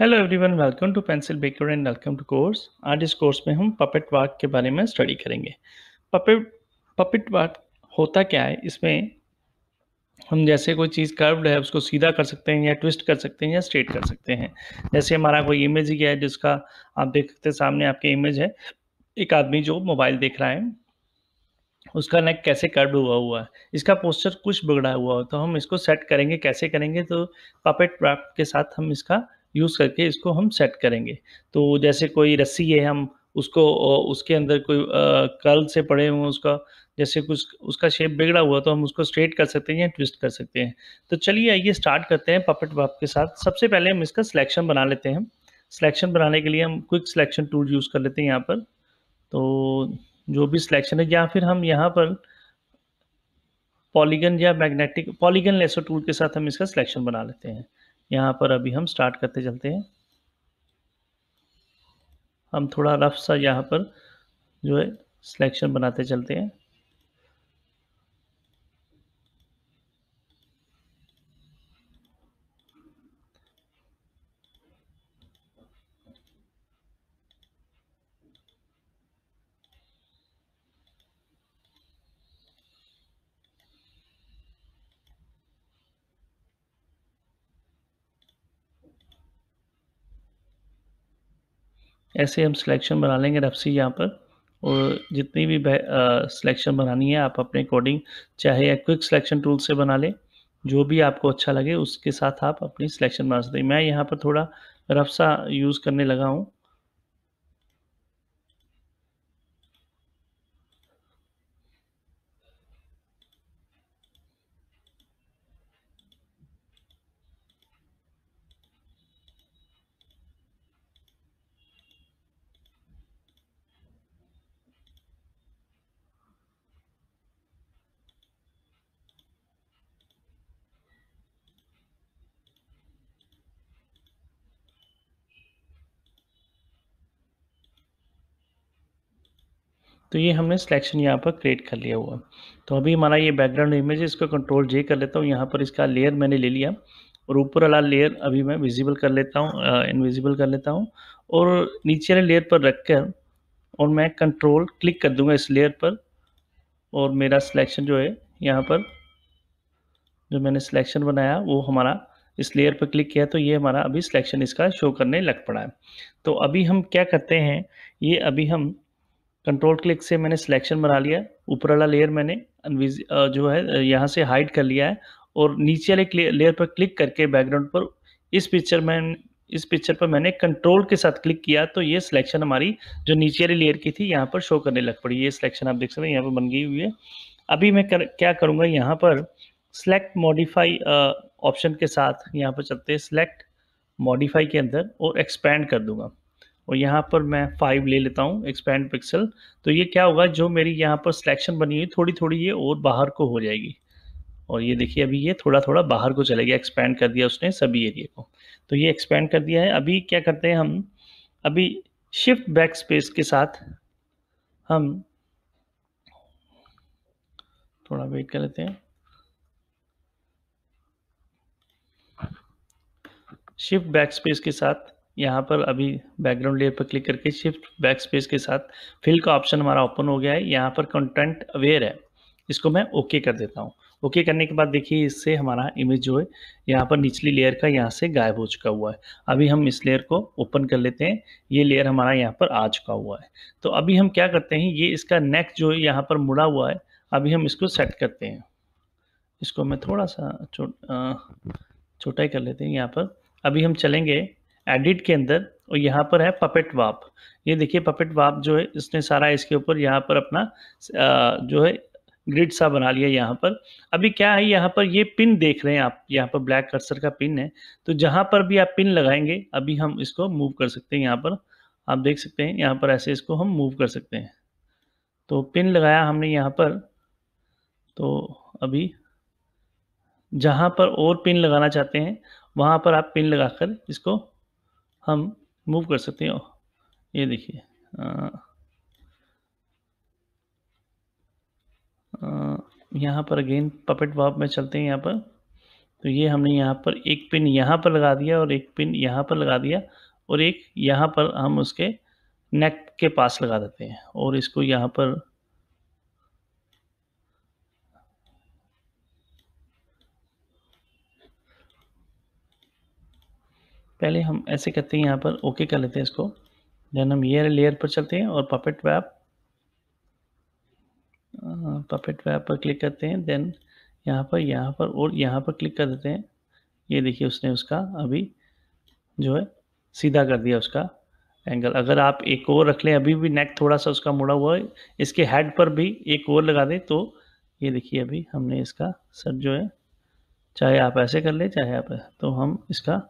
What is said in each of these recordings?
hello everyone welcome to pencil baker and welcome to course आज इस course में हम पपेट वाक के बारे में स्टडी करेंगे पपेट पपेट वाक होता क्या है इसमें हम जैसे कोई चीज़ कर्व्ड है उसको सीधा कर सकते हैं या ट्विस्ट कर सकते हैं या स्ट्रेट कर सकते हैं जैसे हमारा कोई इमेज ही है जिसका आप देख सकते हैं सामने आपके इमेज है एक आदमी जो मोबाइल देख रहा है उसका नेक कैसे कर्व हुआ हुआ है इसका पोस्चर कुछ बिगड़ा हुआ हो तो हम इसको सेट करेंगे कैसे करेंगे तो पपेट वाक के साथ हम इसका यूज़ करके इसको हम सेट करेंगे तो जैसे कोई रस्सी है हम उसको उसके अंदर कोई कर्ल से पड़े हुए उसका जैसे कुछ उसका शेप बिगड़ा हुआ तो हम उसको स्ट्रेट कर सकते हैं या ट्विस्ट कर सकते हैं तो चलिए आइए स्टार्ट करते हैं पपेट बाप के साथ सबसे पहले हम इसका सिलेक्शन बना लेते हैं सिलेक्शन बनाने के लिए हम क्विक सिलेक्शन टूल यूज़ कर लेते हैं यहाँ पर तो जो भी सिलेक्शन है या फिर हम यहाँ पर पॉलीगन या मैग्नेटिक पॉलीगन लेसर टूल के साथ हम इसका सिलेक्शन बना लेते हैं यहाँ पर अभी हम स्टार्ट करते चलते हैं हम थोड़ा रफ सा यहाँ पर जो है सिलेक्शन बनाते चलते हैं ऐसे हम सिलेक्शन बना लेंगे रफ सी यहाँ पर और जितनी भी सिलेक्शन बनानी है आप अपने अकॉर्डिंग चाहे क्विक सिलेक्शन टूल से बना लें जो भी आपको अच्छा लगे उसके साथ आप अपनी सिलेक्शन बना सकते हैं मैं यहाँ पर थोड़ा रफ सा यूज़ करने लगा हूँ तो ये हमने सिलेक्शन यहाँ पर क्रिएट कर लिया हुआ तो अभी हमारा ये बैकग्राउंड इमेज है इसको कंट्रोल जे कर लेता हूँ यहाँ पर इसका लेयर मैंने ले लिया और ऊपर वाला लेयर अभी मैं विजिबल कर लेता हूँ इनविजिबल कर लेता हूँ और नीचे वाले लेयर पर रख कर और मैं कंट्रोल क्लिक कर दूंगा इस लेयर पर और मेरा सिलेक्शन जो है यहाँ पर जो मैंने सिलेक्शन बनाया वो हमारा इस लेयर पर क्लिक किया तो ये हमारा अभी सिलेक्शन इसका शो करने लग पड़ा है तो अभी हम क्या करते हैं ये अभी हम कंट्रोल क्लिक से मैंने सिलेक्शन बना लिया ऊपर वाला लेयर मैंने जो है यहाँ से हाइड कर लिया है और नीचे वाले लेयर पर क्लिक करके बैकग्राउंड पर इस पिक्चर में इस पिक्चर पर मैंने कंट्रोल के साथ क्लिक किया तो ये सिलेक्शन हमारी जो नीचे वाली लेयर की थी यहाँ पर शो करने लग पड़ी ये सिलेक्शन आप देख सकते हैं यहाँ पर बन गई हुई है अभी मैं कर, क्या करूँगा यहाँ पर सिलेक्ट मॉडिफाई ऑप्शन के साथ यहाँ पर चलते हैं सिलेक्ट मॉडिफाई के अंदर और एक्सपैंड कर दूंगा और यहाँ पर मैं फाइव ले लेता हूँ एक्सपैंड पिक्सल तो ये क्या होगा जो मेरी यहाँ पर सिलेक्शन बनी हुई थोड़ी थोड़ी ये और बाहर को हो जाएगी और ये देखिए अभी ये थोड़ा थोड़ा बाहर को चले गया एक्सपैंड कर दिया उसने सभी एरिए को तो ये एक्सपैंड कर दिया है अभी क्या करते हैं हम अभी शिफ्ट बैक स्पेस के साथ हम थोड़ा वेट कर लेते हैं शिफ्ट बैक स्पेस के साथ यहाँ पर अभी बैकग्राउंड लेयर पर क्लिक करके शिफ्ट बैक स्पेस के साथ फिल का ऑप्शन हमारा ओपन हो गया है यहाँ पर कंटेंट अवेयर है इसको मैं ओके कर देता हूँ ओके करने के बाद देखिए इससे हमारा इमेज जो है यहाँ पर निचली लेयर का यहाँ से गायब हो चुका हुआ है अभी हम इस लेयर को ओपन कर लेते हैं ये लेयर हमारा यहाँ पर आ चुका हुआ है तो अभी हम क्या करते हैं ये इसका नेक जो है यहाँ पर मुड़ा हुआ है अभी हम इसको सेट करते हैं इसको मैं थोड़ा सा छोटा चो, ही कर लेते हैं यहाँ पर अभी हम चलेंगे एडिट के अंदर और यहाँ पर है पपेट वाप ये देखिए पपेट वाप जो है इसने सारा इसके ऊपर यहाँ पर अपना जो है ग्रिड सा बना लिया यहाँ पर अभी क्या है यहाँ पर ये पिन देख रहे हैं आप यहाँ पर ब्लैक कर्सर का पिन है तो जहाँ पर भी आप पिन लगाएंगे अभी हम इसको मूव कर सकते हैं यहाँ पर आप देख सकते हैं यहाँ पर ऐसे इसको हम मूव कर सकते हैं तो पिन लगाया हमने यहाँ पर तो अभी जहाँ पर और पिन लगाना चाहते हैं वहाँ पर आप पिन लगाकर इसको हम मूव कर सकते हैं ये देखिए यहाँ पर अगेन पपेट वाप में चलते हैं यहाँ पर तो ये हमने यहाँ पर एक पिन यहाँ पर लगा दिया और एक पिन यहाँ पर लगा दिया और एक यहाँ पर हम उसके नेक के पास लगा देते हैं और इसको यहाँ पर पहले हम ऐसे करते हैं यहाँ पर ओके कर लेते हैं इसको देन हम ये लेयर पर चलते हैं और पपेट वैप पपेट वैप पर क्लिक करते हैं देन यहाँ पर यहाँ पर और यहाँ पर क्लिक कर देते हैं ये देखिए उसने उसका अभी जो है सीधा कर दिया उसका एंगल अगर आप एक और रख लें अभी भी नेक थोड़ा सा उसका मुड़ा हुआ है इसके हेड पर भी एक और लगा दें तो ये देखिए अभी हमने इसका सर जो है चाहे आप ऐसे कर लें चाहे आप तो हम इसका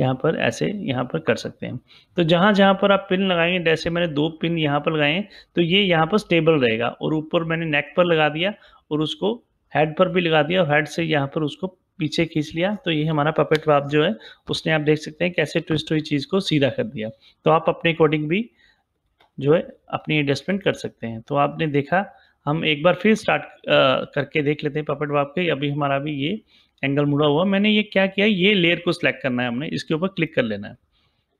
यहाँ पर ऐसे यहाँ पर कर सकते हैं तो जहाँ जहाँ पर आप पिन लगाएंगे जैसे मैंने दो पिन यहाँ पर लगाए तो ये यहाँ पर स्टेबल रहेगा और ऊपर मैंने नेक पर लगा दिया और उसको हेड पर भी लगा दिया और हेड से यहाँ पर उसको पीछे खींच लिया तो ये हमारा पपेट वाप जो है उसने आप देख सकते हैं कैसे ट्विस्ट हुई चीज़ को सीधा कर दिया तो आप अपने अकॉर्डिंग भी जो है अपनी एडजस्टमेंट कर सकते हैं तो आपने देखा हम एक बार फिर स्टार्ट करके देख लेते हैं पपेट वाप के अभी हमारा भी ये एंगल मुड़ा हुआ मैंने ये क्या किया ये लेयर को सिलेक्ट करना है हमने इसके ऊपर क्लिक कर लेना है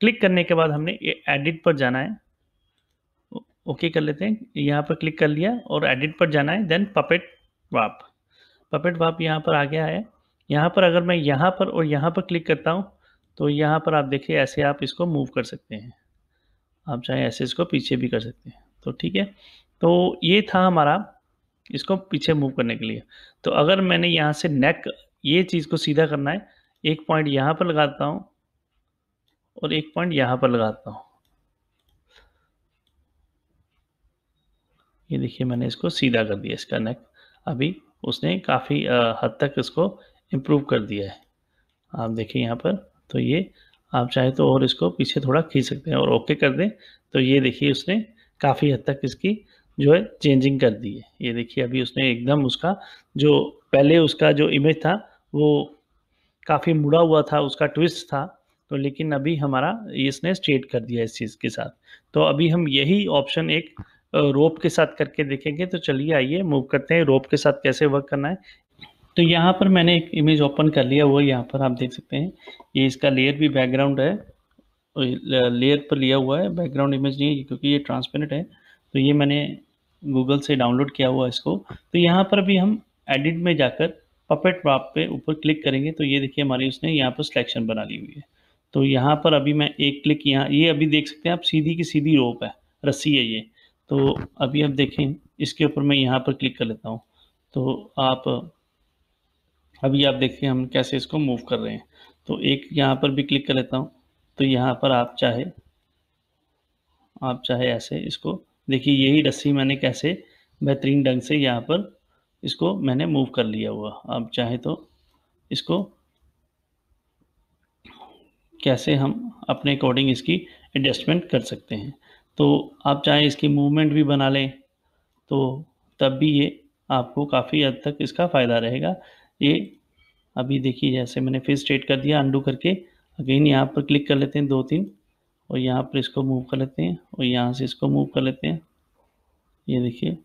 क्लिक करने के बाद हमने ये एडिट पर जाना है ओके कर लेते हैं यहाँ पर क्लिक कर लिया और एडिट पर जाना है देन पपेट वाप पपेट वाप यहाँ पर आ गया है यहाँ पर अगर मैं यहाँ पर और यहाँ पर क्लिक करता हूँ तो यहाँ पर आप देखिए ऐसे आप इसको मूव कर सकते हैं आप चाहे ऐसे इसको पीछे भी कर सकते हैं तो ठीक है तो ये था हमारा इसको पीछे मूव करने के लिए तो अगर मैंने यहाँ से नेक ये चीज़ को सीधा करना है एक पॉइंट यहाँ पर लगाता हूँ और एक पॉइंट यहाँ पर लगाता हूँ ये देखिए मैंने इसको सीधा कर दिया इसका नेक अभी उसने काफ़ी हद तक इसको इम्प्रूव कर दिया है आप देखिए यहाँ पर तो ये आप चाहे तो और इसको पीछे थोड़ा खींच सकते हैं और ओके कर दें तो ये देखिए उसने काफ़ी हद तक इसकी जो है चेंजिंग कर दी है ये देखिए अभी उसने एकदम उसका जो पहले उसका जो इमेज था वो काफ़ी मुड़ा हुआ था उसका ट्विस्ट था तो लेकिन अभी हमारा इसने स्ट्रेट कर दिया इस चीज़ के साथ तो अभी हम यही ऑप्शन एक रोप के साथ करके देखेंगे तो चलिए आइए मूव करते हैं रोप के साथ कैसे वर्क करना है तो यहाँ पर मैंने एक इमेज ओपन कर लिया हुआ यहाँ पर आप देख सकते हैं ये इसका लेयर भी बैकग्राउंड है लेयर पर लिया हुआ है बैकग्राउंड इमेज नहीं है क्योंकि ये ट्रांसपेरेंट है तो ये मैंने गूगल से डाउनलोड किया हुआ इसको तो यहाँ पर भी हम एडिट में जाकर पपेट वाप पे ऊपर क्लिक करेंगे तो ये देखिए हमारी उसने यहाँ पर सिलेक्शन बना ली हुई है तो यहाँ पर अभी मैं एक क्लिक यहाँ ये अभी देख सकते हैं आप सीधी की सीधी रोप है रस्सी है ये तो अभी आप देखें इसके ऊपर मैं यहाँ पर क्लिक कर लेता हूँ तो आप अभी आप देखें हम कैसे इसको मूव कर रहे हैं तो एक यहाँ पर भी क्लिक कर लेता हूँ तो यहाँ पर आप चाहे आप चाहे ऐसे इसको देखिए यही रस्सी मैंने कैसे बेहतरीन ढंग से यहाँ पर इसको मैंने मूव कर लिया हुआ आप चाहे तो इसको कैसे हम अपने अकॉर्डिंग इसकी एडजस्टमेंट कर सकते हैं तो आप चाहे इसकी मूवमेंट भी बना लें तो तब भी ये आपको काफ़ी हद तक इसका फ़ायदा रहेगा ये अभी देखिए जैसे मैंने फिर स्ट्रेट कर दिया अंडू करके अगेन यहाँ पर क्लिक कर लेते हैं दो तीन और यहाँ पर इसको मूव कर लेते हैं और यहाँ से इसको मूव कर लेते हैं ये देखिए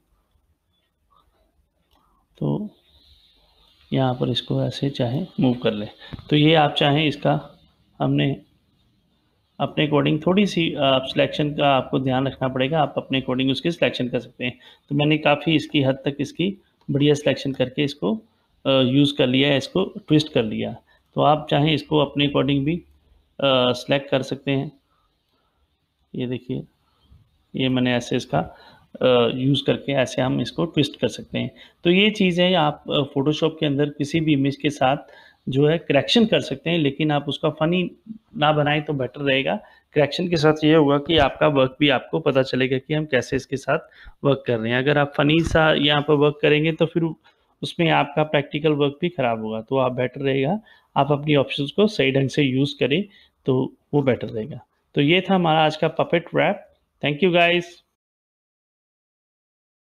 तो यहाँ पर इसको ऐसे चाहे मूव कर ले तो ये आप चाहें इसका हमने अपने अकॉर्डिंग थोड़ी सी आप सिलेक्शन का आपको ध्यान रखना पड़ेगा आप अपने अकॉर्डिंग उसकी सिलेक्शन कर सकते हैं तो मैंने काफ़ी इसकी हद तक इसकी बढ़िया सिलेक्शन करके इसको यूज़ कर लिया इसको ट्विस्ट कर लिया तो आप चाहें इसको अपने अकॉर्डिंग भी सिलेक्ट कर सकते हैं ये देखिए ये मैंने ऐसे इसका यूज़ करके ऐसे हम इसको ट्विस्ट कर सकते हैं तो ये चीज़ें आप फोटोशॉप के अंदर किसी भी इमेज के साथ जो है करेक्शन कर सकते हैं लेकिन आप उसका फ़नी ना बनाएं तो बेटर रहेगा करेक्शन के साथ ये होगा कि आपका वर्क भी आपको पता चलेगा कि हम कैसे इसके साथ वर्क कर रहे हैं अगर आप फ़नी सा यहाँ पर वर्क करेंगे तो फिर उसमें आपका प्रैक्टिकल वर्क भी ख़राब होगा तो आप बेटर रहेगा आप अपनी ऑप्शन को सही ढंग से यूज़ करें तो वो बेटर रहेगा तो ये था हमारा आज का puppet wrap thank you guys